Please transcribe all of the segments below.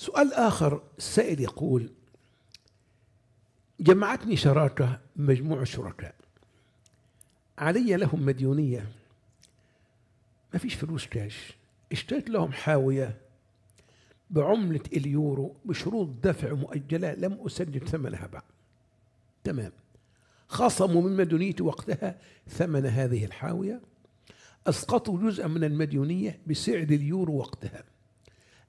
سؤال آخر السائل يقول جمعتني شراكة مجموعة شركاء علي لهم مديونية ما فيش فلوس كاش اشتريت لهم حاوية بعملة اليورو بشروط دفع مؤجلة لم أسجل ثمنها بعد تمام خصموا من مديونيتي وقتها ثمن هذه الحاوية أسقطوا جزءا من المديونية بسعر اليورو وقتها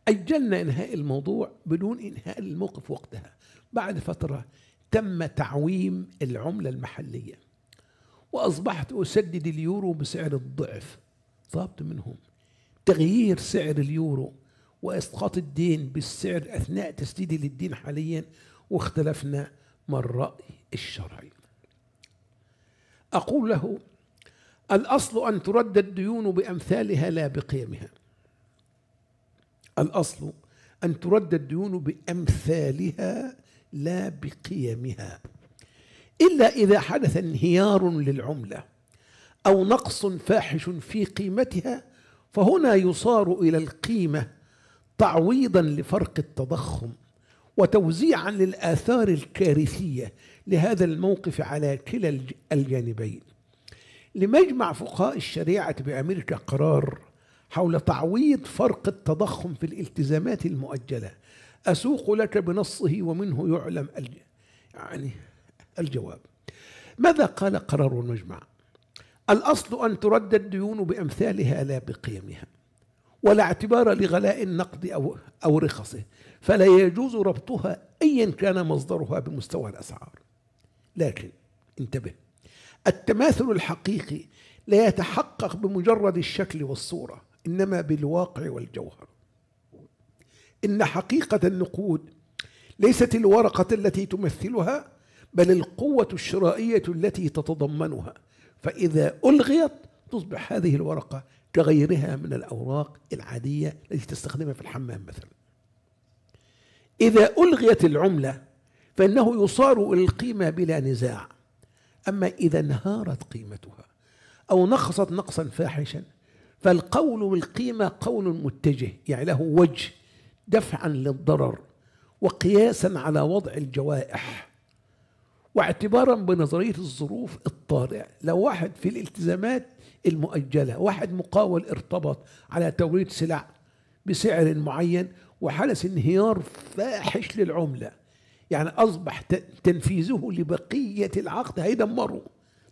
أجلنا إنهاء الموضوع بدون إنهاء الموقف وقتها بعد فترة تم تعويم العملة المحلية وأصبحت أسدد اليورو بسعر الضعف طلبت منهم تغيير سعر اليورو وإسقاط الدين بالسعر أثناء تسديدي للدين حاليا واختلفنا ما الرأي الشرعي أقول له الأصل أن ترد الديون بأمثالها لا بقيمها الأصل أن ترد الديون بأمثالها لا بقيمها إلا إذا حدث انهيار للعملة أو نقص فاحش في قيمتها فهنا يصار إلى القيمة تعويضا لفرق التضخم وتوزيعا للآثار الكارثية لهذا الموقف على كلا الجانبين لمجمع فقهاء الشريعة بأمريكا قرار حول تعويض فرق التضخم في الالتزامات المؤجلة أسوق لك بنصه ومنه يعلم الج... يعني الجواب ماذا قال قرار المجمع الأصل أن ترد الديون بأمثالها لا بقيمها ولا اعتبار لغلاء النقد أو, أو رخصه فلا يجوز ربطها أيا كان مصدرها بمستوى الأسعار لكن انتبه التماثل الحقيقي لا يتحقق بمجرد الشكل والصوره انما بالواقع والجوهر ان حقيقه النقود ليست الورقه التي تمثلها بل القوه الشرائيه التي تتضمنها فاذا الغيت تصبح هذه الورقه كغيرها من الاوراق العاديه التي تستخدمها في الحمام مثلا اذا الغيت العمله فانه يصار القيمه بلا نزاع اما اذا انهارت قيمتها او نقصت نقصا فاحشا فالقول بالقيمة قول متجه يعني له وجه دفعا للضرر وقياسا على وضع الجوائح واعتبارا بنظرية الظروف الطارئة لو واحد في الالتزامات المؤجلة واحد مقاول ارتبط على توريد سلع بسعر معين وحدث انهيار فاحش للعملة يعني أصبح تنفيذه لبقية العقد هيدمره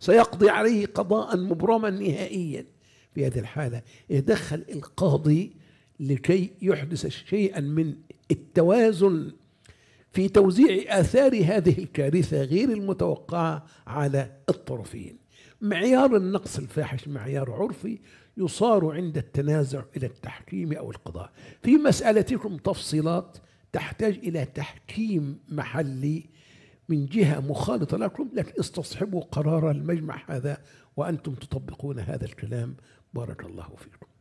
سيقضي عليه قضاء مبرما نهائيا في هذه الحالة يدخل القاضي لكي يحدث شيئا من التوازن في توزيع آثار هذه الكارثة غير المتوقعة على الطرفين معيار النقص الفاحش معيار عرفي يصار عند التنازع إلى التحكيم أو القضاء في مسألتكم تفصيلات تحتاج إلى تحكيم محلي من جهة مخالطة لكم لكن استصحبوا قرار المجمع هذا وأنتم تطبقون هذا الكلام بارك الله فيكم